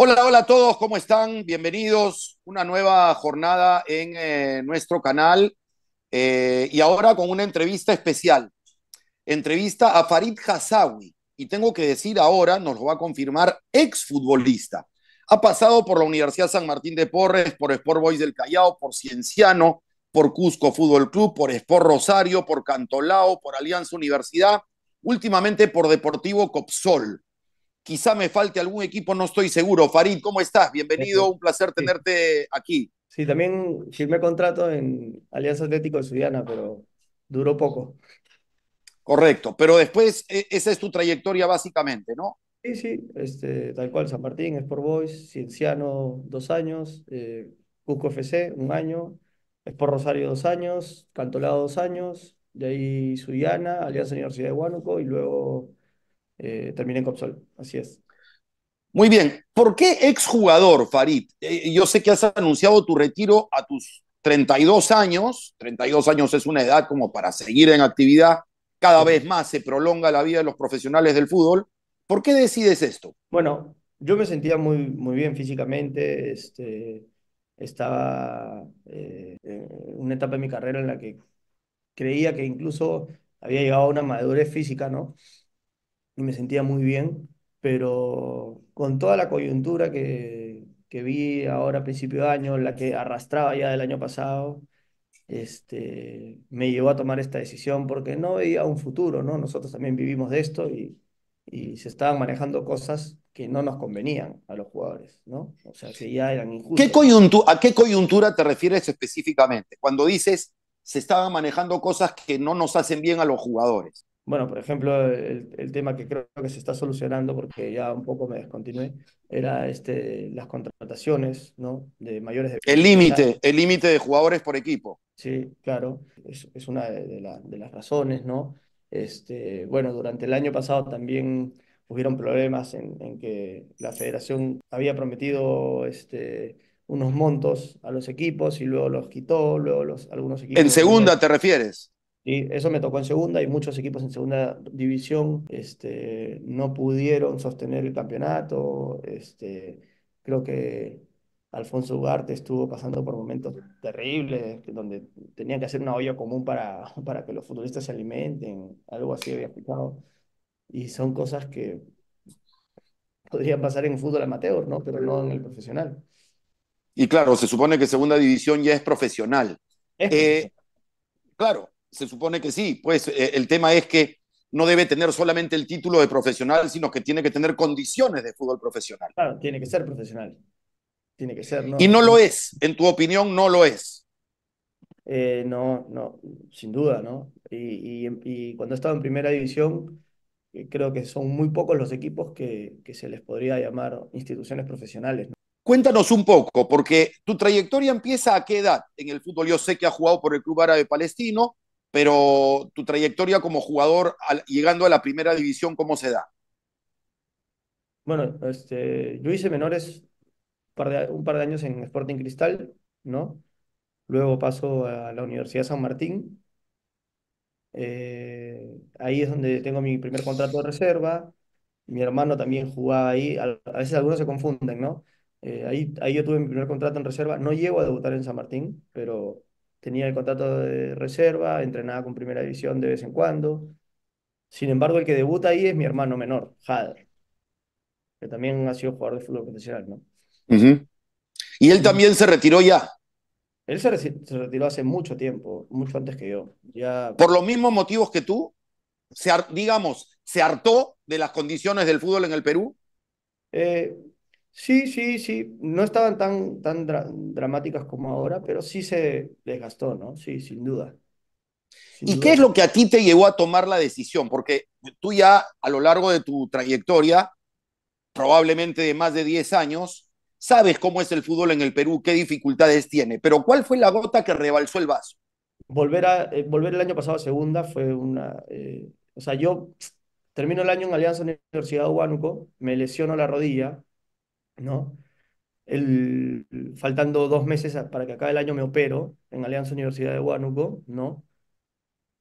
Hola, hola a todos, ¿cómo están? Bienvenidos. Una nueva jornada en eh, nuestro canal eh, y ahora con una entrevista especial. Entrevista a Farid Hassawi. Y tengo que decir ahora, nos lo va a confirmar, exfutbolista. Ha pasado por la Universidad San Martín de Porres, por Sport Boys del Callao, por Cienciano, por Cusco Fútbol Club, por Sport Rosario, por Cantolao, por Alianza Universidad, últimamente por Deportivo Copsol. Quizá me falte algún equipo, no estoy seguro. Farid, ¿cómo estás? Bienvenido, un placer tenerte aquí. Sí, también firmé contrato en Alianza Atlético de Sudiana, pero duró poco. Correcto, pero después eh, esa es tu trayectoria básicamente, ¿no? Sí, sí, este, tal cual, San Martín, Sport Boys, Cienciano dos años, eh, Cusco FC un año, Sport Rosario dos años, Cantolao dos años, de ahí Sudiana, Alianza Universidad de Huánuco y luego eh, terminé en Copsol. Así es. Muy bien. ¿Por qué exjugador, Farid? Eh, yo sé que has anunciado tu retiro a tus 32 años. 32 años es una edad como para seguir en actividad. Cada vez más se prolonga la vida de los profesionales del fútbol. ¿Por qué decides esto? Bueno, yo me sentía muy, muy bien físicamente. Este, estaba eh, en una etapa de mi carrera en la que creía que incluso había llegado a una madurez física, ¿no? y me sentía muy bien, pero con toda la coyuntura que, vi ahora a principio de año, la que arrastraba ya del año pasado, este, me llevó a tomar esta decisión porque no veía un futuro, ¿no? Nosotros también vivimos de esto y, y se estaban manejando cosas que no nos convenían a los jugadores, ¿no? O sea, que ya eran injustas. ¿Qué coyuntura, ¿A qué coyuntura te refieres específicamente? Cuando dices se estaban manejando cosas que no nos hacen bien a los jugadores bueno, por ejemplo, el, tema que creo que se está solucionando, porque ya un poco me descontinué, era este, las contrataciones, ¿no? De mayores de... El límite, el límite de jugadores por equipo. Sí, claro, es, una de, las razones, ¿no? Este, bueno, durante el año pasado también hubieron problemas en, que la federación había prometido este, unos montos a los equipos y luego los quitó, luego los, algunos equipos... En segunda, ¿te refieres? Y eso me tocó en segunda y muchos equipos en segunda división este, no pudieron sostener el campeonato. Este, creo que Alfonso Ugarte estuvo pasando por momentos terribles, donde tenían que hacer una olla común para, para que los futbolistas se alimenten, algo así había explicado Y son cosas que podrían pasar en fútbol amateur, ¿no? Pero no en el profesional. Y claro, se supone que segunda división ya es profesional. eh, claro, se supone que sí, pues eh, el tema es que no debe tener solamente el título de profesional, sino que tiene que tener condiciones de fútbol profesional. Claro, tiene que ser profesional. Tiene que ser. y no lo es, en tu opinión, no lo es. Eh, no, no, sin duda, ¿no? Y, cuando he cuando en primera división, eh, creo que son muy pocos los equipos que, se les podría llamar instituciones profesionales. Cuéntanos un poco, porque tu trayectoria empieza a qué edad en el fútbol. Yo sé que ha jugado por el Club Árabe Palestino, pero tu trayectoria como jugador llegando a la primera división, ¿cómo se da? Bueno, este, yo hice menores un par, de, años en Sporting Cristal, ¿no? Luego paso a la Universidad San Martín. Eh, ahí es donde tengo mi primer contrato de reserva. Mi hermano también jugaba ahí. A, veces algunos se confunden, ¿no? Eh, ahí, ahí yo tuve mi primer contrato en reserva. No llego a debutar en San Martín, pero tenía el contrato de reserva, entrenaba con primera división de vez en cuando. Sin embargo, el que debuta ahí es mi hermano menor, Jader, que también ha sido jugador de fútbol profesional, ¿no? Y él también se retiró ya. Él se, retiró hace mucho tiempo, mucho antes que yo. Ya... Por los mismos motivos que tú, se digamos, se hartó de las condiciones del fútbol en el Perú. Eh, Sí, sí, sí. No estaban tan, tan dramáticas como ahora, pero sí se desgastó, ¿no? Sí, sin duda. ¿Y qué es lo que a ti te llevó a tomar la decisión? Porque tú ya a lo largo de tu trayectoria, probablemente de más de 10 años, sabes cómo es el fútbol en el Perú, qué dificultades tiene, pero ¿cuál fue la gota que rebalsó el vaso? Volver, a, eh, volver el año pasado a segunda fue una... Eh, o sea, yo termino el año en Alianza Universidad de Huánuco, me lesiono la rodilla ¿no? El, faltando dos meses para que acabe el año me opero en Alianza Universidad de Huánuco, ¿no?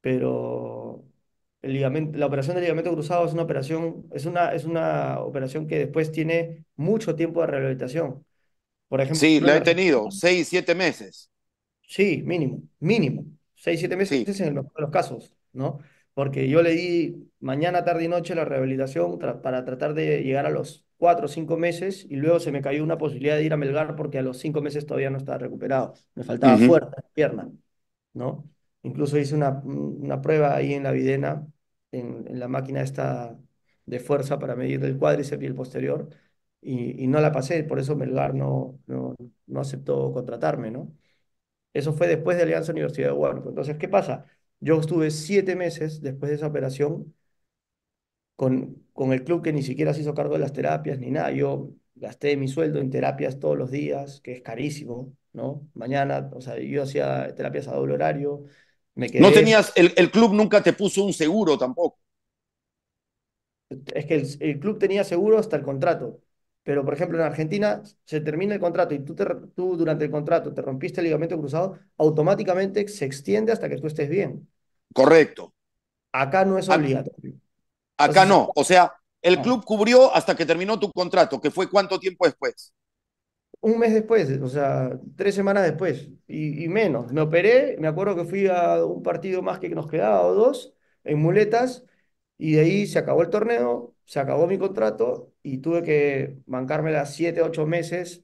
Pero el ligamento, la operación del ligamento cruzado es una operación, es una, es una operación que después tiene mucho tiempo de rehabilitación. Por ejemplo, sí, la he tenido, seis, siete meses. Sí, mínimo, mínimo. Seis, siete meses en este los casos, ¿no? Porque yo le di mañana, tarde y noche la rehabilitación para tratar de llegar a los cuatro o cinco meses y luego se me cayó una posibilidad de ir a Melgar porque a los cinco meses todavía no estaba recuperado. Me faltaba fuerza en pierna, ¿no? Incluso hice una, una, prueba ahí en la videna, en, la máquina esta de fuerza para medir el cuádriceps y el posterior, y, no la pasé, por eso Melgar no, no, aceptó contratarme, ¿no? Eso fue después de Alianza Universidad de Huánuco. Entonces, ¿qué pasa? Yo estuve siete meses después de esa operación con, el club que ni siquiera se hizo cargo de las terapias ni nada. Yo gasté mi sueldo en terapias todos los días, que es carísimo, ¿no? Mañana, o sea, yo hacía terapias a doble horario. No tenías, el, club nunca te puso un seguro tampoco. Es que el, club tenía seguro hasta el contrato, pero por ejemplo en Argentina se termina el contrato y tú, tú durante el contrato te rompiste el ligamento cruzado, automáticamente se extiende hasta que tú estés bien. Correcto. Acá no es obligatorio. Acá no. O sea, el club cubrió hasta que terminó tu contrato, que fue cuánto tiempo después. Un mes después, o sea, tres semanas después y, menos. Me operé, me acuerdo que fui a un partido más que nos quedaba o dos en muletas y de ahí se acabó el torneo, se acabó mi contrato y tuve que bancarme las siete, ocho meses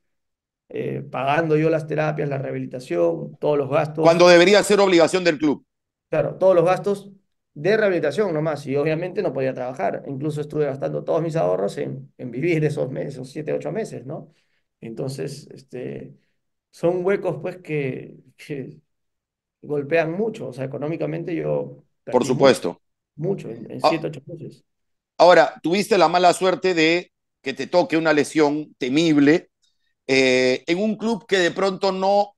eh, pagando yo las terapias, la rehabilitación, todos los gastos. Cuando debería ser obligación del club. Claro, todos los gastos de rehabilitación nomás y obviamente no podía trabajar. Incluso estuve gastando todos mis ahorros en, vivir esos meses, esos siete, ocho meses, ¿no? Entonces, este, son huecos pues que, golpean mucho, o sea, económicamente yo... Por supuesto. Mucho, en, ah. siete, ocho meses. Ahora, tuviste la mala suerte de que te toque una lesión temible eh, en un club que de pronto no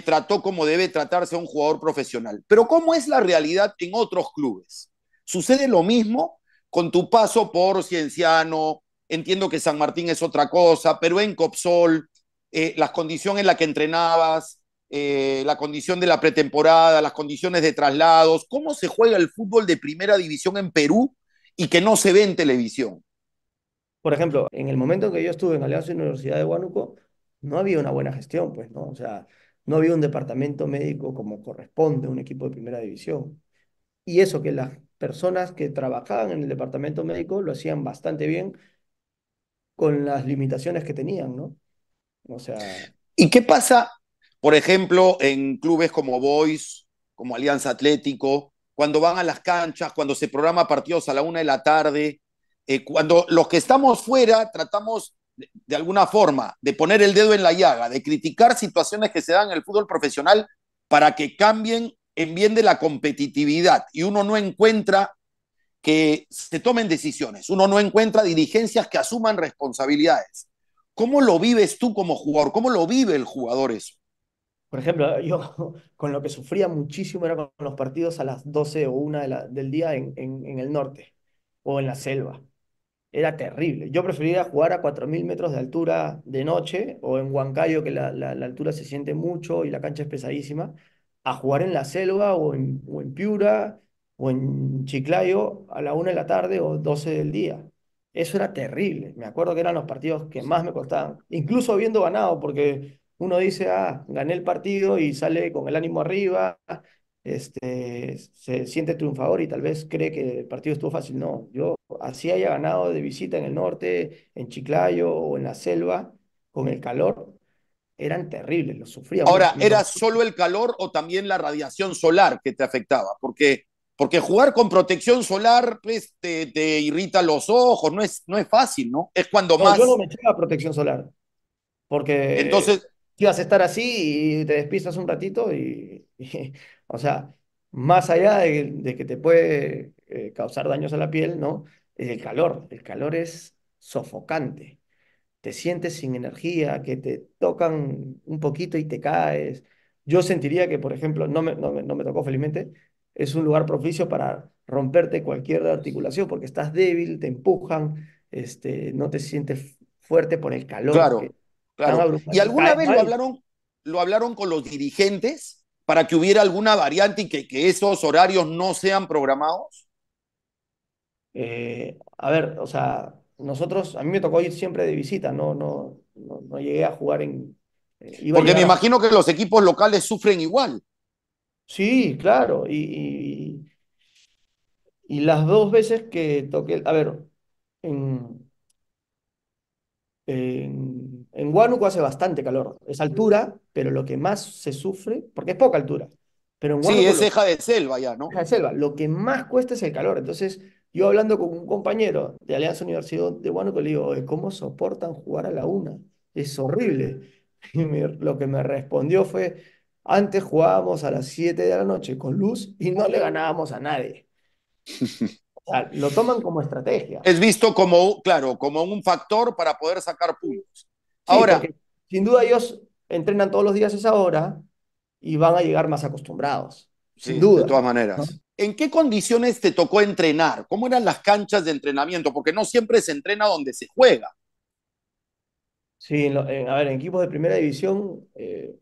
trató como debe tratarse a un jugador profesional. Pero ¿cómo es la realidad en otros clubes? ¿Sucede lo mismo con tu paso por Cienciano? Entiendo que San Martín es otra cosa, pero en Copsol, eh, las condiciones en las que entrenabas, eh, la condición de la pretemporada, las condiciones de traslados, cómo se juega el fútbol de primera división en Perú y que no se ve en televisión. Por ejemplo, en el momento que yo estuve en Alianza Universidad de Huánuco, no había una buena gestión, pues, ¿no? O sea, no había un departamento médico como corresponde a un equipo de primera división. Y eso que las personas que trabajaban en el departamento médico lo hacían bastante bien con las limitaciones que tenían, ¿no? O sea... ¿Y qué pasa, por ejemplo, en clubes como Boys, como Alianza Atlético, cuando van a las canchas, cuando se programa partidos a la una de la tarde, eh, cuando los que estamos fuera tratamos de alguna forma, de poner el dedo en la llaga, de criticar situaciones que se dan en el fútbol profesional para que cambien en bien de la competitividad y uno no encuentra que se tomen decisiones, uno no encuentra dirigencias que asuman responsabilidades. ¿Cómo lo vives tú como jugador? ¿Cómo lo vive el jugador eso? Por ejemplo, yo con lo que sufría muchísimo era con los partidos a las 12 o 1 del día en el norte o en la selva era terrible. Yo prefería jugar a 4.000 metros de altura de noche o en Huancayo, que la, altura se siente mucho y la cancha es pesadísima, a jugar en la selva o en, en Piura o en Chiclayo a la 1 de la tarde o 12 del día. Eso era terrible. Me acuerdo que eran los partidos que más me costaban, incluso habiendo ganado, porque uno dice, ah, gané el partido y sale con el ánimo arriba este, se siente triunfador y tal vez cree que el partido estuvo fácil. No, yo así haya ganado de visita en el norte, en Chiclayo o en la selva, con el calor, eran terribles, los sufríamos. Ahora, ¿era solo el calor o también la radiación solar que te afectaba? Porque, porque jugar con protección solar pues, te, irrita los ojos, no es, no es fácil, ¿no? Es cuando más... Yo no me llevo la protección solar, porque... Entonces, vas a estar así y te despistas un ratito y, o sea, más allá de, que te puede eh, causar daños a la piel, ¿no? el calor, el calor es sofocante, te sientes sin energía, que te tocan un poquito y te caes. Yo sentiría que, por ejemplo, no me, no me, tocó felizmente, es un lugar propicio para romperte cualquier articulación porque estás débil, te empujan, este, no te sientes fuerte por el calor. Claro. ¿Y alguna vez lo hablaron, lo hablaron con los dirigentes para que hubiera alguna variante y que, que esos horarios no sean programados? Eh, a ver, o sea, nosotros, a mí me tocó ir siempre de visita, no, no, no, llegué a jugar en... Eh, Porque me imagino que los equipos locales sufren igual. Sí, claro, y, y, las dos veces que toqué, a ver, en, en en Huánuco hace bastante calor, es altura, pero lo que más se sufre, porque es poca altura, pero en Sí, es ceja de selva ya, ¿no? Ceja de selva, lo que más cuesta es el calor. Entonces, yo hablando con un compañero de Alianza Universidad de Huánuco, le digo, ¿cómo soportan jugar a la una? Es horrible. Y lo que me respondió fue, antes jugábamos a las 7 de la noche con luz y no le ganábamos a nadie. O sea, lo toman como estrategia. Es visto como, claro, como un factor para poder sacar puntos. Ahora, sin duda ellos entrenan todos los días esa hora y van a llegar más acostumbrados. sin duda. De todas maneras. ¿En qué condiciones te tocó entrenar? ¿Cómo eran las canchas de entrenamiento? Porque no siempre se entrena donde se juega. Sí, a ver, en equipos de primera división eh,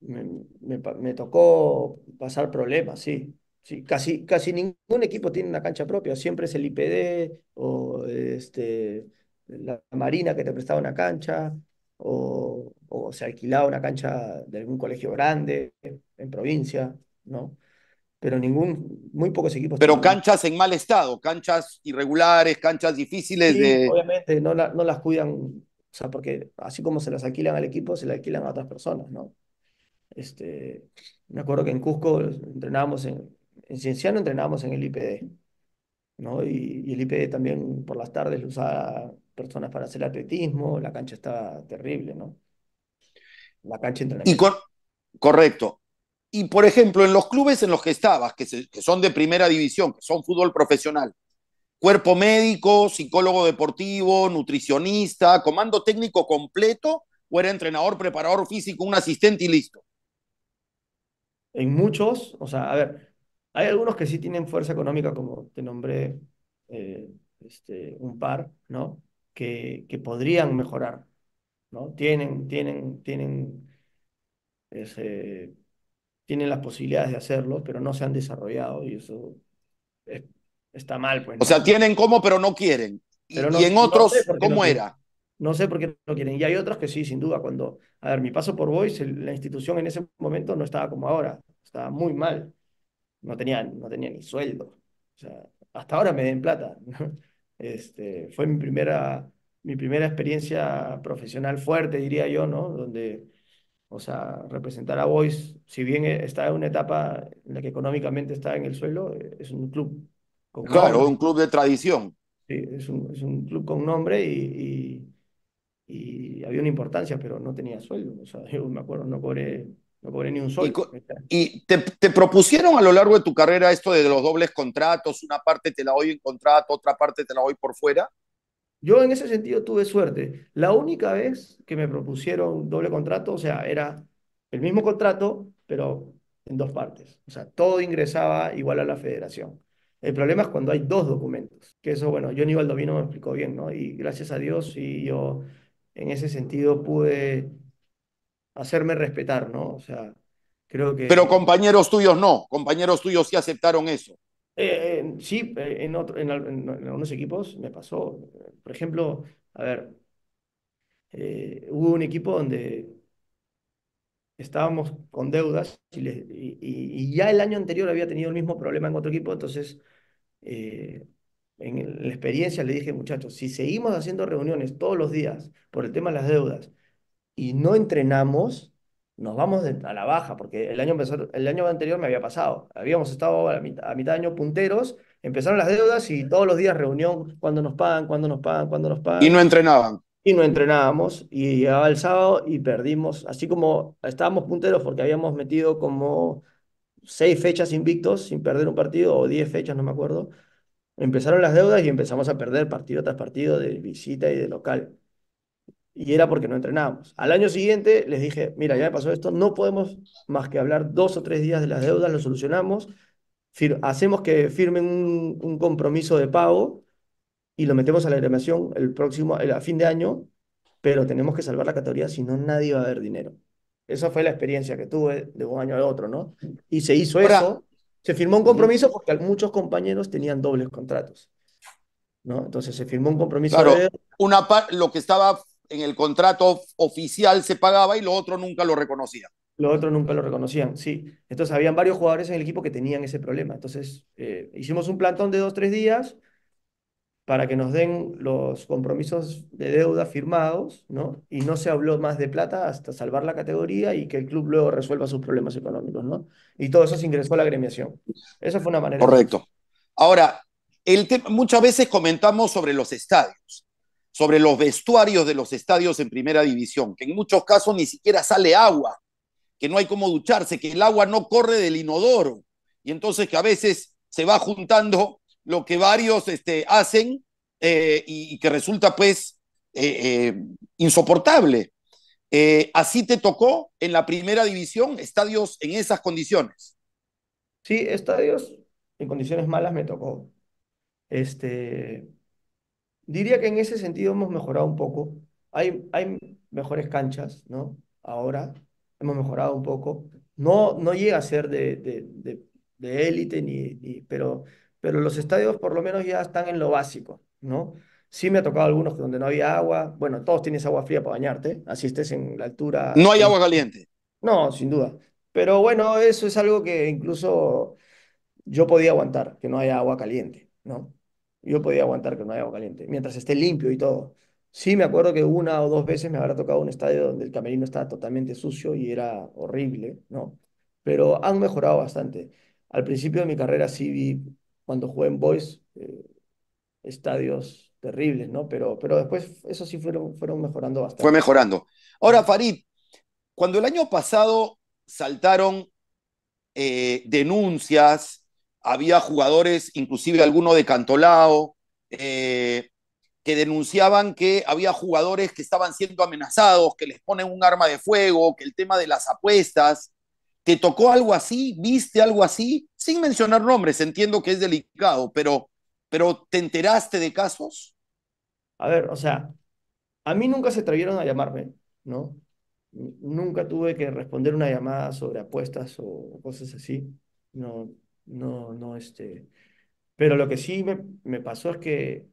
me, tocó pasar problemas, sí. sí casi, casi ningún equipo tiene una cancha propia, siempre es el IPD o este, la marina que te prestaba una cancha, o, se alquilaba una cancha de algún colegio grande, en provincia, ¿no? Pero ningún, muy pocos equipos. Pero canchas en mal estado, canchas irregulares, canchas difíciles de. Obviamente, no, no las cuidan, o sea, porque así como se las alquilan al equipo, se las alquilan a otras personas, ¿no? Este, me acuerdo que en Cusco entrenábamos en, en Cienciano entrenábamos en el IPD, ¿no? Y, y, el IPD también por las tardes lo usaba personas para hacer atletismo, la cancha estaba terrible, ¿no? La cancha entre correcto. Y por ejemplo, en los clubes en los que estabas, que, son de primera división, que son fútbol profesional, cuerpo médico, psicólogo deportivo, nutricionista, comando técnico completo, o era entrenador, preparador físico, un asistente y listo. En muchos, o sea, a ver, hay algunos que sí tienen fuerza económica, como te nombré eh, este, un par, ¿no? que, podrían mejorar, ¿no? Tienen, tienen, tienen, tienen las posibilidades de hacerlo, pero no se han desarrollado y eso está mal. Pues, O sea, tienen cómo, pero no quieren. y, en otros, ¿cómo era? No sé por qué no quieren. Y hay otros que sí, sin duda. Cuando, a ver, mi paso por Voice, la institución en ese momento no estaba como ahora, estaba muy mal. No tenían no ni sueldo. O sea, hasta ahora me den plata. Este, fue mi primera, mi primera experiencia profesional fuerte, diría yo, ¿no? Donde, o sea, representar a Boys, si bien e, está en una etapa en la que económicamente está en el suelo, e, es un club. claro, un club de tradición. Sí, es un, club con nombre y, y, había una importancia, pero no tenía sueldo. O sea, yo me acuerdo, no cobré no cobré ni un solo. ¿Y, te, te, propusieron a lo largo de tu carrera esto de los dobles contratos? Una parte te la doy en contrato, otra parte te la doy por fuera. Yo en ese sentido tuve suerte. La única vez que me propusieron doble contrato, o sea, era el mismo contrato, pero en dos partes. O sea, todo ingresaba igual a la federación. El problema es cuando hay dos documentos, que eso, bueno, Johnny Valdovino me explicó bien, ¿no? Y gracias a Dios, y yo en ese sentido pude hacerme respetar, ¿no? O sea, creo que... Pero compañeros tuyos no, compañeros tuyos sí aceptaron eso. Eh, eh, sí, eh, en, otro, en, algunos equipos me pasó. Por ejemplo, a ver, hubo un equipo donde estábamos con deudas y, ya el año anterior había tenido el mismo problema en otro equipo, entonces en la experiencia le dije, muchachos, si seguimos haciendo reuniones todos los días por el tema de las deudas y no entrenamos, nos vamos a la baja, porque el año, empezó, el año anterior me había pasado. Habíamos estado a, mitad, de año punteros, empezaron las deudas y todos los días reunión, cuando nos pagan, cuando nos pagan, cuando nos pagan. Y no entrenaban. Y no entrenábamos, y llegaba el sábado y perdimos, así como estábamos punteros porque habíamos metido como seis fechas invictos sin perder un partido, o diez fechas, no me acuerdo. Empezaron las deudas y empezamos a perder partido tras partido de visita y de local y era porque no entrenábamos. Al año siguiente les dije, mira, ya me pasó esto, no podemos más que hablar dos o tres días de las deudas, lo solucionamos, hacemos que firmen un, compromiso de pago y lo metemos a la agremiación el próximo, el, a fin de año, pero tenemos que salvar la categoría, si no nadie va a ver dinero. Esa fue la experiencia que tuve de un año al otro, ¿no? Y se hizo eso, se firmó un compromiso porque muchos compañeros tenían dobles contratos. ¿No? Entonces se firmó un compromiso. una lo que estaba en el contrato oficial se pagaba y lo otro nunca lo reconocía. Lo otro nunca lo reconocían, sí. Entonces habían varios jugadores en el equipo que tenían ese problema. Entonces eh, hicimos un plantón de dos, tres días para que nos den los compromisos de deuda firmados, ¿no? Y no se habló más de plata hasta salvar la categoría y que el club luego resuelva sus problemas económicos, ¿no? Y todo eso se ingresó a la gremiación. Esa fue una manera. Correcto. Ahora, el muchas veces comentamos sobre los estadios sobre los vestuarios de los estadios en primera división, que en muchos casos ni siquiera sale agua, que no hay cómo ducharse, que el agua no corre del inodoro, y entonces que a veces se va juntando lo que varios este, hacen eh, y, que resulta pues eh, eh, insoportable. ¿Así te tocó en la primera división estadios en esas condiciones? Sí, estadios en condiciones malas me tocó. Este, Diría que en ese sentido hemos mejorado un poco. Hay, hay mejores canchas, ¿no? Ahora hemos mejorado un poco. No, no llega a ser de, de, de, élite, ni, pero, pero los estadios por lo menos ya están en lo básico, ¿no? Sí me ha tocado algunos donde no había agua. Bueno, todos tienes agua fría para bañarte, así estés en la altura. No hay agua caliente. No, sin duda. Pero bueno, eso es algo que incluso yo podía aguantar, que no haya agua caliente, ¿no? yo podía aguantar que no agua caliente, mientras esté limpio y todo. Sí, me acuerdo que una o dos veces me habrá tocado un estadio donde el camerino estaba totalmente sucio y era horrible, ¿no? Pero han mejorado bastante. Al principio de mi carrera sí vi, cuando jugué en Boys, eh, estadios terribles, ¿no? Pero, pero después eso sí fueron, fueron mejorando bastante. Fue mejorando. Ahora, Farid, cuando el año pasado saltaron eh, denuncias había jugadores, inclusive alguno de Cantolao, eh, que denunciaban que había jugadores que estaban siendo amenazados, que les ponen un arma de fuego, que el tema de las apuestas. ¿Te tocó algo así? ¿Viste algo así? Sin mencionar nombres, entiendo que es delicado, pero, pero ¿te enteraste de casos? A ver, o sea, a mí nunca se atrevieron a llamarme, ¿no? Nunca tuve que responder una llamada sobre apuestas o cosas así. No, no, no, este. Pero lo que sí me, pasó es que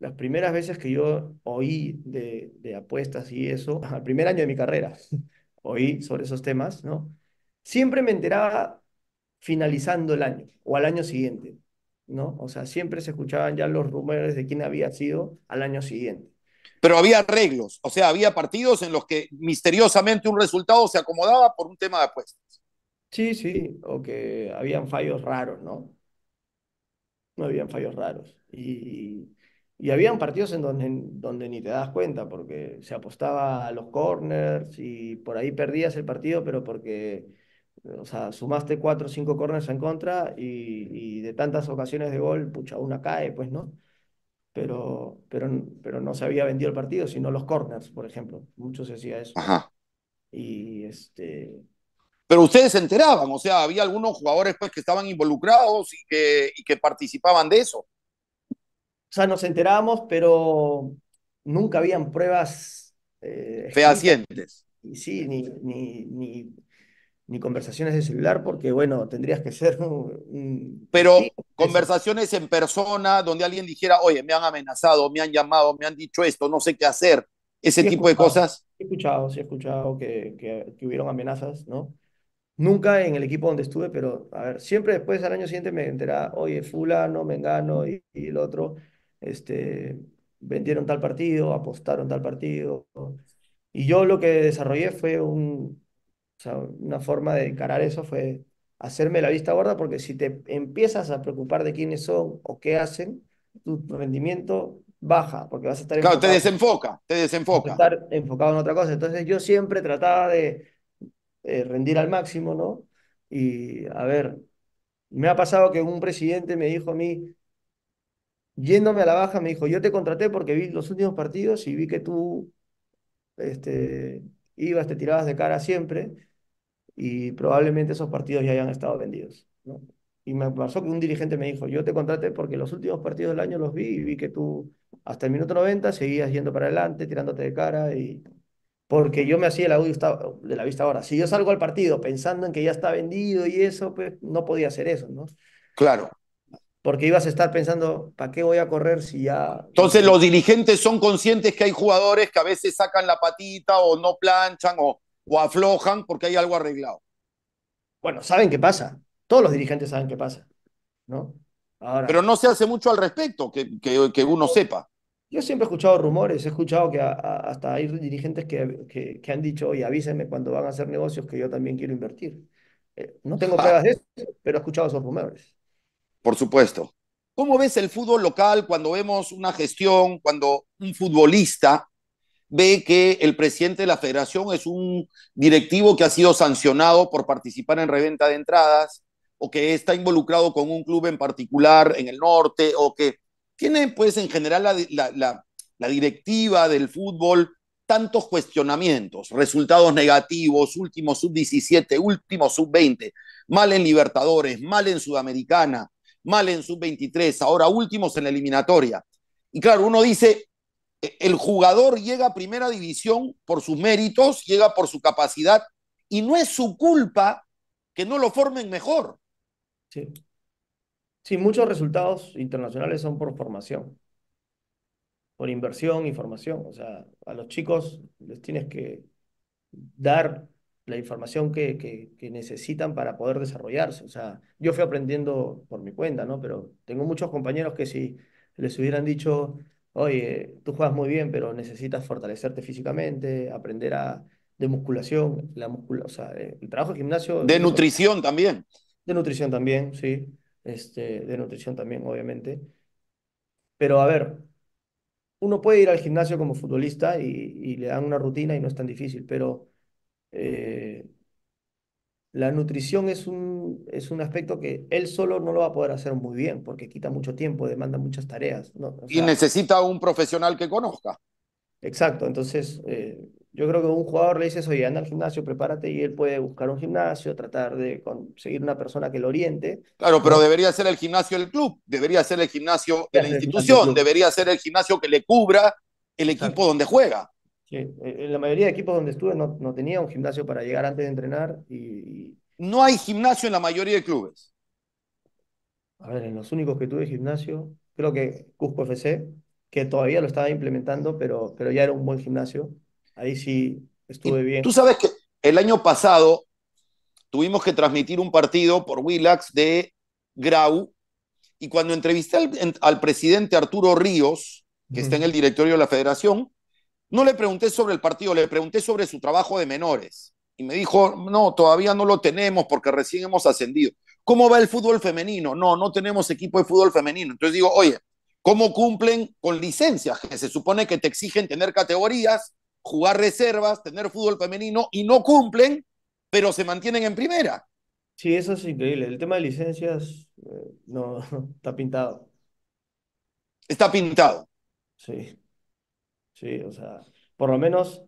las primeras veces que yo oí de, de apuestas y eso, al primer año de mi carrera, oí sobre esos temas, ¿no? Siempre me enteraba finalizando el año o al año siguiente, ¿no? O sea, siempre se escuchaban ya los rumores de quién había sido al año siguiente. Pero había arreglos, o sea, había partidos en los que misteriosamente un resultado se acomodaba por un tema de apuestas. Sí, sí, o que habían fallos raros, ¿no? No habían fallos raros. Y, y habían partidos en donde, donde ni te das cuenta, porque se apostaba a los corners y por ahí perdías el partido, pero porque, o sea, sumaste cuatro o cinco corners en contra y, de tantas ocasiones de gol, pucha, una cae, pues, ¿no? Pero, pero, pero no se había vendido el partido, sino los corners, por ejemplo. Muchos se eso. Ajá. Y este pero ustedes se enteraban, o sea, había algunos jugadores pues que estaban involucrados y que, que participaban de eso. O sea, nos enterábamos, pero nunca habían pruebas... Eh, Fehacientes. Y sí, ni, conversaciones de celular, porque bueno, tendrías que ser pero conversaciones en persona, donde alguien dijera, oye, me han amenazado, me han llamado, me han dicho esto, no sé qué hacer, ese tipo de cosas. He escuchado, sí he escuchado que, que hubieron amenazas, ¿no? Nunca en el equipo donde estuve, pero siempre después al año siguiente me enteraba, ah, oye, fulano, mengano y, y el otro, este, vendieron tal partido, apostaron tal partido. Y yo lo que desarrollé fue un, una forma de encarar eso, fue hacerme la vista gorda, porque si te empiezas a preocupar de quiénes son o qué hacen, tu rendimiento baja, porque vas a estar... Claro, te desenfoca, te desenfoca. Estar enfocado en otra cosa. Entonces yo siempre trataba de eh, rendir al máximo, ¿no? Y a ver, me ha pasado que un presidente me dijo a mí, yéndome a la baja, me dijo, yo te contraté porque vi los últimos partidos y vi que tú este, ibas, te tirabas de cara siempre y probablemente esos partidos ya hayan estado vendidos. ¿no? Y me pasó que un dirigente me dijo, yo te contraté porque los últimos partidos del año los vi y vi que tú hasta el minuto 90 seguías yendo para adelante, tirándote de cara y porque yo me hacía el audio de la vista ahora. Si yo salgo al partido pensando en que ya está vendido y eso, pues no podía hacer eso, ¿no? Claro. Porque ibas a estar pensando, ¿para qué voy a correr si ya... Entonces los dirigentes son conscientes que hay jugadores que a veces sacan la patita o no planchan o, o aflojan porque hay algo arreglado. Bueno, saben qué pasa. Todos los dirigentes saben qué pasa, ¿no? Pero no se hace mucho al respecto, que, que uno sepa. Yo siempre he escuchado rumores, he escuchado que hasta hay dirigentes que, han dicho, y avísenme cuando van a hacer negocios que yo también quiero invertir. Eh, no tengo pruebas de eso, pero he escuchado esos rumores. Por supuesto. ¿Cómo ves el fútbol local cuando vemos una gestión, cuando un futbolista ve que el presidente de la federación es un directivo que ha sido sancionado por participar en reventa de entradas o que está involucrado con un club en particular en el norte o que tiene, pues en general la, directiva del fútbol tantos cuestionamientos, resultados negativos, último sub-17, último sub-20, mal en Libertadores, mal en Sudamericana, mal en sub-23, ahora últimos en la eliminatoria. Y claro, uno dice, e, el jugador llega a primera división por sus méritos, llega por su capacidad, y no es su culpa que no lo formen mejor. Sí. Sí, muchos resultados internacionales son por formación, por inversión y formación. O sea, a los chicos les tienes que dar la información que, necesitan para poder desarrollarse. O sea, yo fui aprendiendo por mi cuenta, ¿no? Pero tengo muchos compañeros que si les hubieran dicho, oye, tú juegas muy bien, pero necesitas fortalecerte físicamente, aprender a, de musculación, la o sea, eh, el trabajo de gimnasio... De nutrición también. De nutrición también, sí. Este, de nutrición también, obviamente. Pero a ver, uno puede ir al gimnasio como futbolista y, le dan una rutina y no es tan difícil, pero eh, la nutrición es un, es un aspecto que él solo no lo va a poder hacer muy bien, porque quita mucho tiempo, demanda muchas tareas. y necesita un profesional que conozca. Exacto, entonces eh, yo creo que un jugador le dices, oye, anda al gimnasio, prepárate, y él puede buscar un gimnasio, tratar de conseguir una persona que lo oriente. Claro, pero debería ser el gimnasio del club, debería ser el gimnasio de la institución, debería ser el gimnasio que le cubra el equipo donde juega. Sí. En eh, eh, la mayoría de equipos donde estuve no, tenía un gimnasio para llegar antes de entrenar. Y, No hay gimnasio en la mayoría de clubes. A ver, en los únicos que tuve gimnasio, creo que Cusco FC, que todavía lo estaba implementando, pero, pero ya era un buen gimnasio. Ahí sí estuve bien. Tú sabes que el año pasado tuvimos que transmitir un partido por Willax de Grau y cuando entrevisté al, presidente Arturo Ríos, que está en el directorio de la federación, no le pregunté sobre el partido, le pregunté sobre su trabajo de menores. Y me dijo, no, todavía no lo tenemos porque recién hemos ascendido. ¿Cómo va el fútbol femenino? No, no tenemos equipo de fútbol femenino. Entonces digo, oye, ¿cómo cumplen con licencias? Que se supone que te exigen tener categorías jugar reservas, tener fútbol femenino y no cumplen, pero se mantienen en primera. Sí, eso es increíble. El tema de licencias eh, no está pintado. Está pintado. Sí. Sí, o sea, por lo menos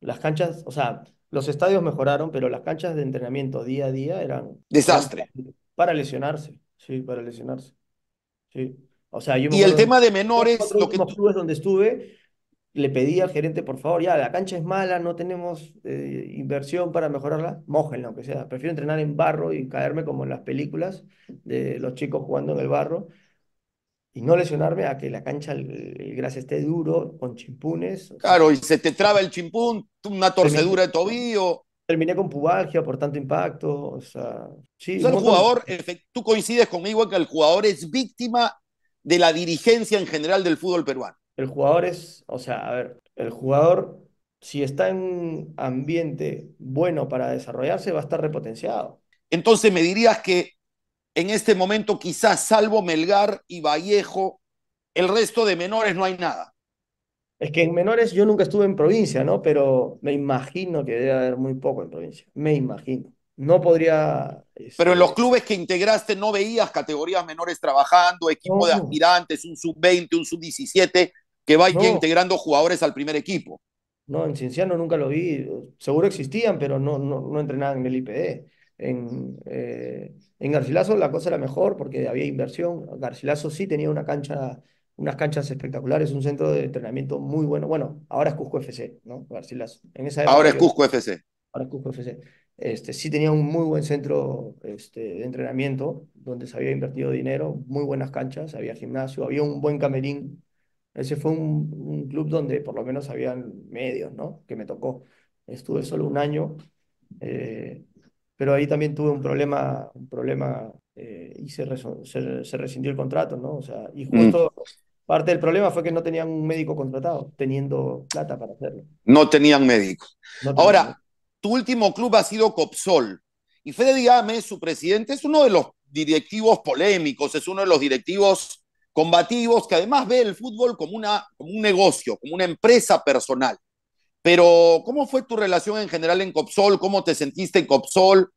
las canchas, o sea, los estadios mejoraron, pero las canchas de entrenamiento día a día eran desastre. Para lesionarse, sí, para lesionarse. Sí. O sea, yo me y el tema de menores, los lo que clubes donde estuve, le pedí al gerente, por favor, ya, la cancha es mala, no tenemos eh, inversión para mejorarla, mojenla, aunque sea. Prefiero entrenar en barro y caerme como en las películas de los chicos jugando en el barro y no lesionarme a que la cancha, el, esté duro, con chimpunes. Claro, y se te traba el chimpún, una torcedura de tobillo. Terminé con pubalgia por tanto impacto, Sí, el jugador, tú coincides conmigo en que el jugador es víctima de la dirigencia en general del fútbol peruano. El jugador es, o sea, a ver, el jugador, si está en un ambiente bueno para desarrollarse, va a estar repotenciado. Entonces me dirías que en este momento quizás salvo Melgar y Vallejo, el resto de menores no hay nada. Es que en menores yo nunca estuve en provincia, ¿no? Pero me imagino que debe haber muy poco en provincia. Me imagino. No podría... Pero en este, los clubes que integraste no veías categorías menores trabajando, equipo de aspirantes, un sub-20, un sub-17 que vaya integrando jugadores al primer equipo. No, en Cienciano nunca lo vi. Seguro existían, pero no, no, no entrenaban en el IPD. Eh, en, Garcilaso la cosa era mejor porque había inversión. Garcilaso sí tenía una cancha, unas canchas espectaculares, un centro de entrenamiento muy bueno. Bueno, ahora es Cusco FC, ¿no? Garcilaso. ahora es Cusco FC. Ahora es Cusco FC. Este, sí tenía un muy buen centro este, de entrenamiento donde se había invertido dinero, muy buenas canchas, había gimnasio, había un buen camerín ese fue un, club donde por lo menos habían medios, ¿no? Que me tocó. Estuve solo un año, eh, pero ahí también tuve un problema, un problema eh, y se, rescindió el contrato, ¿no? O sea, y mm. justo parte del problema fue que no tenían un médico contratado, teniendo plata para hacerlo. No tenían médico. Ahora, tu último club ha sido Copsol. Y Fede Diame, su presidente, es uno de los directivos polémicos, es uno de los directivos combativos, que además ve el fútbol como, una, un negocio, como una empresa personal. Pero, ¿cómo fue tu relación en general en Copsol? ¿Cómo te sentiste en Copsol?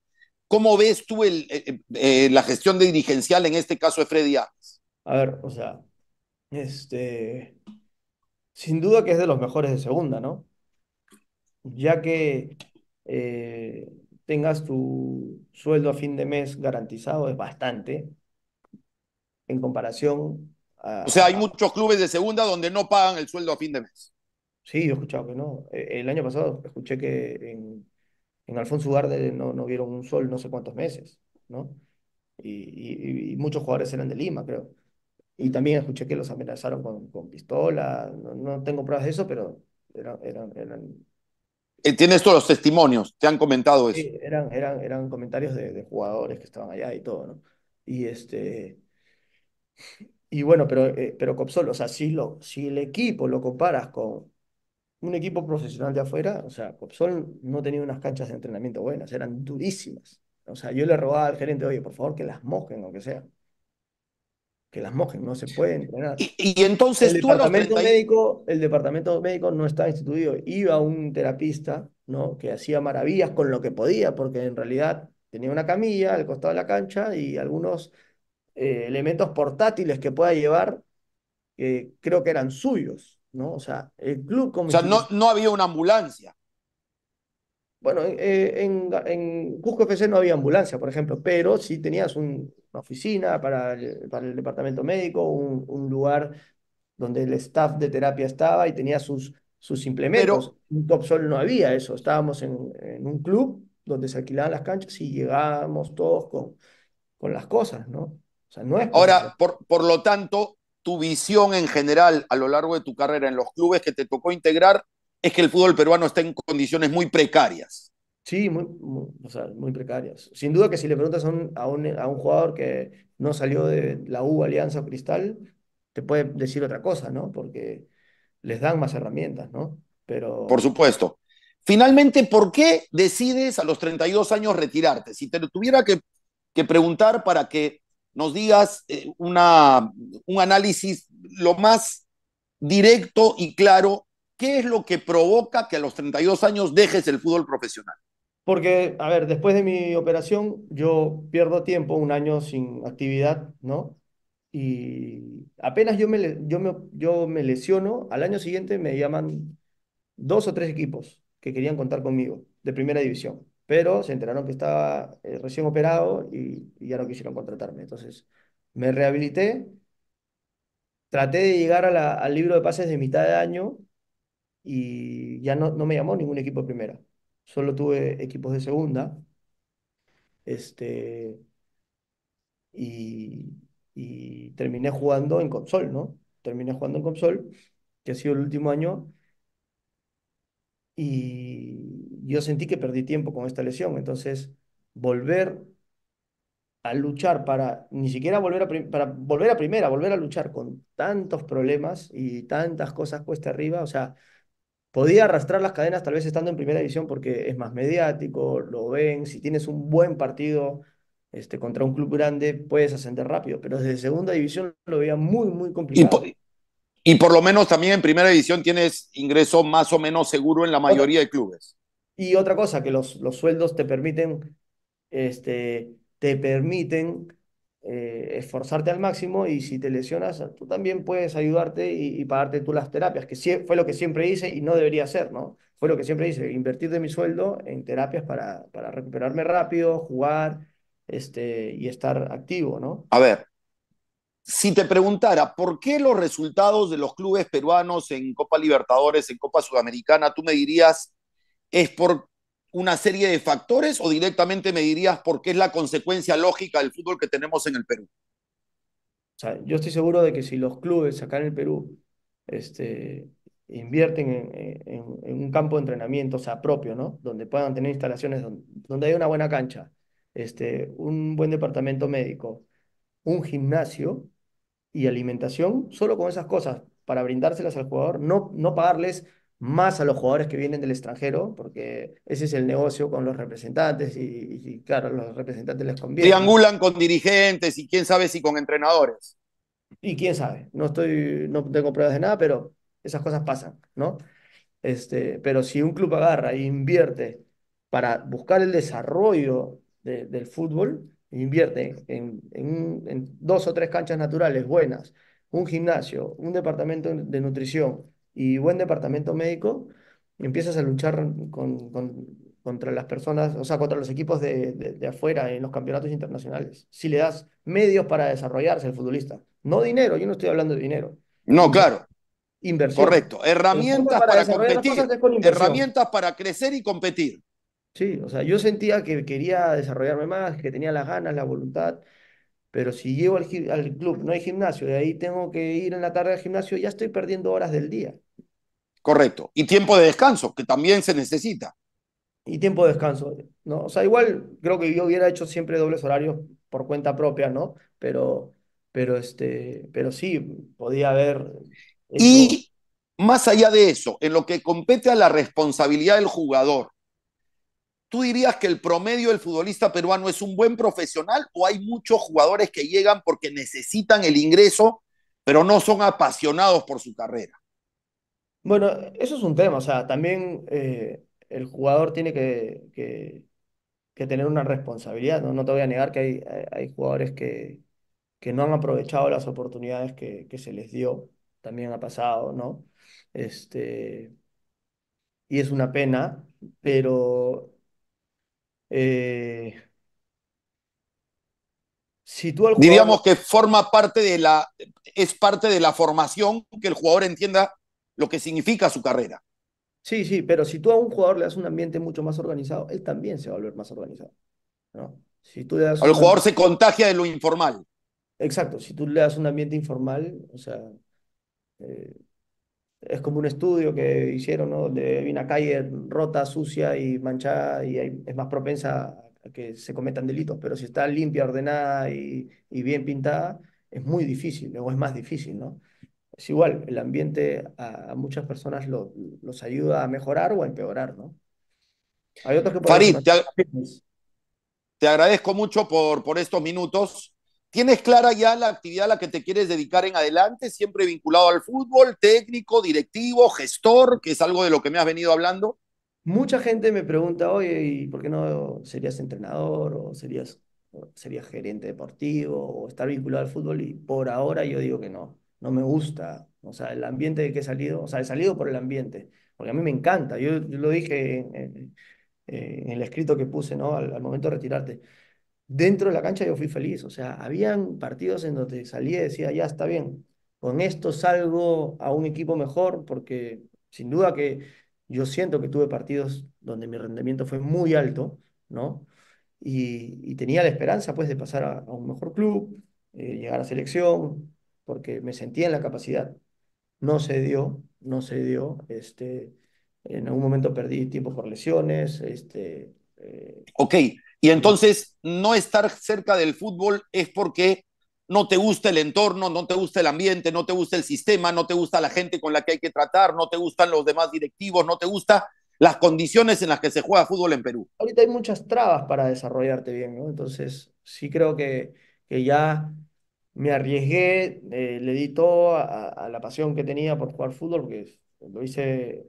¿Cómo ves tú el, eh, eh, eh, la gestión dirigencial, en este caso de Freddy Ángels? A ver, o sea, este, sin duda que es de los mejores de segunda, ¿no? Ya que tengas tu sueldo a fin de mes garantizado es bastante en comparación Ah, o sea, hay ah. muchos clubes de segunda donde no pagan el sueldo a fin de mes. Sí, yo he escuchado que no. Eh, el año pasado escuché que en, Alfonso Ugarte no, no vieron un sol no sé cuántos meses, ¿no? Y, muchos jugadores eran de Lima, creo. Y también escuché que los amenazaron con, pistola. No, tengo pruebas de eso, pero eran... eran, eran... Eh, tienes todos los testimonios, te han comentado eso. Sí, eran, eran, eran comentarios de, de, jugadores que estaban allá y todo, ¿no? Y este... Y bueno, pero, eh, pero Copsol, o sea, si, lo, si el equipo lo comparas con un equipo profesional de afuera, o sea, Copsol no tenía unas canchas de entrenamiento buenas, eran durísimas. O sea, yo le robaba al gerente, oye, por favor, que las mojen, o que sea. Que las mojen, no se puede entrenar. Y, entonces el tú departamento médico, El departamento médico no estaba instituido. Iba un terapista, ¿no? Que hacía maravillas con lo que podía, porque en realidad tenía una camilla al costado de la cancha y algunos eh, elementos portátiles que pueda llevar, creo que eran suyos, ¿no? O sea, el club como... O sea, no, no había una ambulancia. Bueno, eh, eh, en, Cusco FC no había ambulancia, por ejemplo, pero sí tenías una oficina para el, para el departamento médico, un, lugar donde el staff de terapia estaba y tenía sus, sus implementos. Pero, en Topsol no había eso, estábamos en, un club donde se alquilaban las canchas y llegábamos todos con, con las cosas, ¿no? Ahora, por, lo tanto, tu visión en general a lo largo de tu carrera en los clubes que te tocó integrar es que el fútbol peruano está en condiciones muy precarias. Sí, muy, precarias. Sin duda que si le preguntas a un, a un, jugador que no salió de la U, Alianza o Cristal, te puede decir otra cosa, ¿no? Porque les dan más herramientas, ¿no? Pero... Por supuesto. Finalmente, ¿por qué decides a los 32 años retirarte? Si te lo tuviera que, que preguntar para que nos digas eh, una, un análisis lo más directo y claro, ¿qué es lo que provoca que a los 32 años dejes el fútbol profesional? Porque, a ver, después de mi operación, yo pierdo tiempo, un año sin actividad, ¿no? Y apenas yo me, yo me, yo me lesiono, al año siguiente me llaman dos o tres equipos que querían contar conmigo de primera división pero se enteraron que estaba eh, recién operado y, ya no quisieron contratarme. Entonces me rehabilité, traté de llegar al libro de pases de mitad de año y ya no, me llamó ningún equipo de primera, solo tuve equipos de segunda. Este, y, y terminé jugando en Consol, ¿no? Terminé jugando en Consol, que ha sido el último año. Y yo sentí que perdí tiempo con esta lesión. Entonces, volver a luchar para, ni siquiera volver a, para volver a primera, volver a luchar con tantos problemas y tantas cosas cuesta arriba, o sea, podía arrastrar las cadenas tal vez estando en primera división porque es más mediático, lo ven, si tienes un buen partido este, contra un club grande puedes ascender rápido, pero desde segunda división lo veía muy, muy complicado. Y y por lo menos también en primera división tienes ingreso más o menos seguro en la mayoría de clubes. Y otra cosa, que los, los sueldos te permiten, este, te permiten eh, esforzarte al máximo y si te lesionas, tú también puedes ayudarte y, pagarte tú las terapias, que fue lo que siempre hice y no debería ser, ¿no? Fue lo que siempre hice, invertir de mi sueldo en terapias para, para recuperarme rápido, jugar este, y estar activo, ¿no? A ver, si te preguntara, ¿por qué los resultados de los clubes peruanos en Copa Libertadores, en Copa Sudamericana, tú me dirías, ¿Es por una serie de factores o directamente me dirías por qué es la consecuencia lógica del fútbol que tenemos en el Perú? yo estoy seguro de que si los clubes acá en el Perú este, invierten en, un campo de entrenamiento, sea, propio, ¿no? Donde puedan tener instalaciones donde, donde haya una buena cancha, este, un buen departamento médico, un gimnasio y alimentación, solo con esas cosas, para brindárselas al jugador, no pagarles más a los jugadores que vienen del extranjero, porque ese es el negocio con los representantes y, claro, los representantes les conviene. Triangulan con dirigentes y quién sabe si con entrenadores. Y quién sabe, no estoy, no tengo pruebas de nada, pero esas cosas pasan, ¿no? Este, pero si un club agarra e invierte para buscar el desarrollo del fútbol, invierte en dos o tres canchas naturales buenas, un gimnasio, un departamento de nutrición, y buen departamento médico, empiezas a luchar contra las personas, o sea, contra los equipos de, de, afuera en los campeonatos internacionales. Si le das medios para desarrollarse el futbolista, no dinero, yo no estoy hablando de dinero. No, claro. Inversión. Correcto. Herramientas para, para competir. Herramientas para crecer y competir. Sí, o sea, yo sentía que quería desarrollarme más, que tenía las ganas, la voluntad. Pero si llego al, club, no hay gimnasio, y ahí tengo que ir en la tarde al gimnasio, ya estoy perdiendo horas del día. Correcto. Y tiempo de descanso, que también se necesita. Y tiempo de descanso, ¿no? O sea, igual creo que yo hubiera hecho siempre dobles horarios por cuenta propia, ¿no? Pero, pero, este, pero sí, podía haber... Y más allá de eso, en lo que compete a la responsabilidad del jugador, ¿Tú dirías que el promedio del futbolista peruano es un buen profesional o hay muchos jugadores que llegan porque necesitan el ingreso, pero no son apasionados por su carrera? Bueno, eso es un tema. O sea, también eh, el jugador tiene que, tener una responsabilidad. ¿no? te voy a negar que hay, jugadores que, no han aprovechado las oportunidades que, se les dio. También ha pasado, ¿no? Este, y es una pena, pero eh, si tú Diríamos que forma parte de la, es parte de la formación que el jugador entienda lo que significa su carrera. Sí, sí, pero si tú a un jugador le das un ambiente mucho más organizado, él también se va a volver más organizado. ¿no? Si tú el jugador se contagia de lo informal. Exacto, si tú le das un ambiente informal, o sea, eh, es como un estudio que hicieron, ¿no? Donde hay una calle rota, sucia y manchada y es más propensa a que se cometan delitos, pero si está limpia, ordenada y, bien pintada, es muy difícil, o es más difícil, ¿no? Es igual, el ambiente a, muchas personas los ayuda a mejorar o a empeorar, ¿no? Hay otros que... Farid, te, te, agradezco mucho por, por estos minutos. ¿Tienes clara ya la actividad a la que te quieres dedicar en adelante, siempre vinculado al fútbol, técnico, directivo, gestor, que es algo de lo que me has venido hablando? Mucha gente me pregunta, hoy, ¿y por qué no serías entrenador o serías, gerente deportivo o estar vinculado al fútbol? Y por ahora yo digo que no, no me gusta. O sea, el ambiente de que he salido, o sea, he salido por el ambiente, porque a mí me encanta. Yo, lo dije en, el escrito que puse, ¿no? al momento de retirarte dentro de la cancha yo fui feliz. O sea, habían partidos en donde salía y decía, ya está bien, con esto salgo a un equipo mejor, porque sin duda que yo siento que tuve partidos donde mi rendimiento fue muy alto, ¿no? Y, tenía la esperanza, pues, de pasar a, un mejor club, eh, llegar a selección, porque me sentía en la capacidad. No se dio, no se dio. Este, en algún momento perdí tiempo por lesiones, este, ok, y entonces no estar cerca del fútbol es porque no te gusta el entorno, no te gusta el ambiente, no te gusta el sistema, no te gusta la gente con la que hay que tratar, no te gustan los demás directivos, no te gustan las condiciones en las que se juega fútbol en Perú. Ahorita hay muchas trabas para desarrollarte bien, ¿no? Entonces, sí creo que, que ya me arriesgué, eh, le di todo a, la pasión que tenía por jugar fútbol, porque lo hice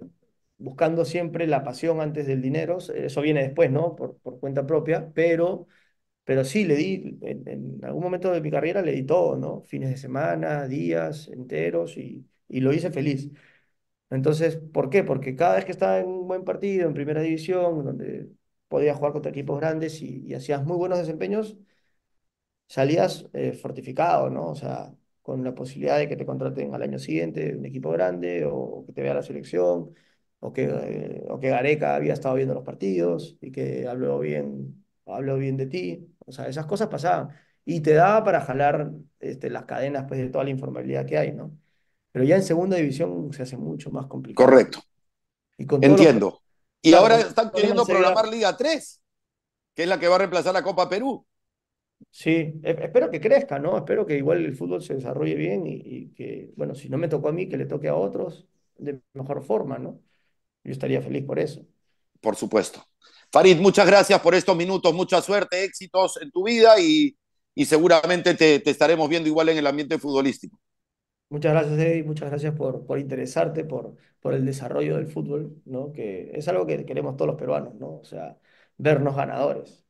buscando siempre la pasión antes del dinero. Eso viene después, ¿no? Por, por cuenta propia, pero, pero sí, le di, en, algún momento de mi carrera le di todo, ¿no? Fines de semana, días enteros y, y lo hice feliz. Entonces, ¿por qué? Porque cada vez que estaba en un buen partido, en primera división, donde podías jugar contra equipos grandes y, hacías muy buenos desempeños, salías eh, fortificado, ¿no? O sea, con la posibilidad de que te contraten al año siguiente un equipo grande o que te vea la selección. Eh, o que, Gareca había estado viendo los partidos y que habló bien, habló bien de ti. O sea, esas cosas pasaban. Y te daba para jalar este, las cadenas pues, de toda la informalidad que hay, ¿no? Pero ya en segunda división se hace mucho más complicado. Correcto. Y Entiendo. Y ahora están queriendo programar Liga 3, que es la que va a reemplazar la Copa Perú. Sí, e, espero que crezca, ¿no? Espero que igual el fútbol se desarrolle bien y que, bueno, si no me tocó a mí, que le toque a otros de mejor forma, ¿no? Yo estaría feliz por eso. Por supuesto. Farid, muchas gracias por estos minutos, mucha suerte, éxitos en tu vida y, seguramente te, estaremos viendo igual en el ambiente futbolístico. Muchas gracias, Eddie, muchas gracias por, interesarte, por, por el desarrollo del fútbol, ¿no? que es algo que queremos todos los peruanos, ¿no? o sea, vernos ganadores.